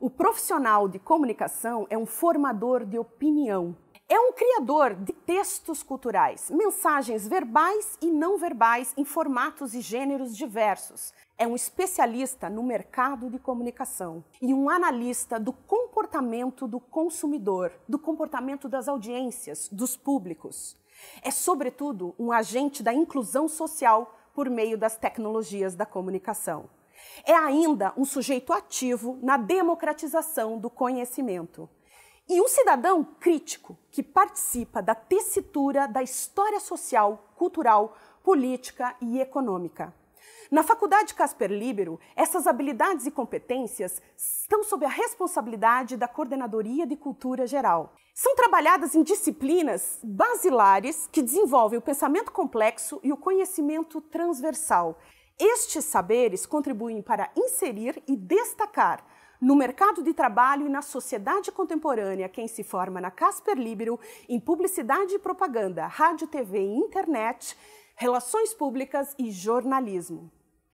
O profissional de comunicação é um formador de opinião. É um criador de textos culturais, mensagens verbais e não verbais em formatos e gêneros diversos. É um especialista no mercado de comunicação e um analista do comportamento do consumidor, do comportamento das audiências, dos públicos. É, sobretudo, um agente da inclusão social por meio das tecnologias da comunicação. É ainda um sujeito ativo na democratização do conhecimento. E um cidadão crítico que participa da tessitura da história social, cultural, política e econômica. Na Faculdade Casper Libero, essas habilidades e competências estão sob a responsabilidade da Coordenadoria de Cultura Geral. São trabalhadas em disciplinas basilares que desenvolvem o pensamento complexo e o conhecimento transversal, estes saberes contribuem para inserir e destacar no mercado de trabalho e na sociedade contemporânea, quem se forma na Casper Libero em publicidade e propaganda, rádio, TV e internet, relações públicas e jornalismo.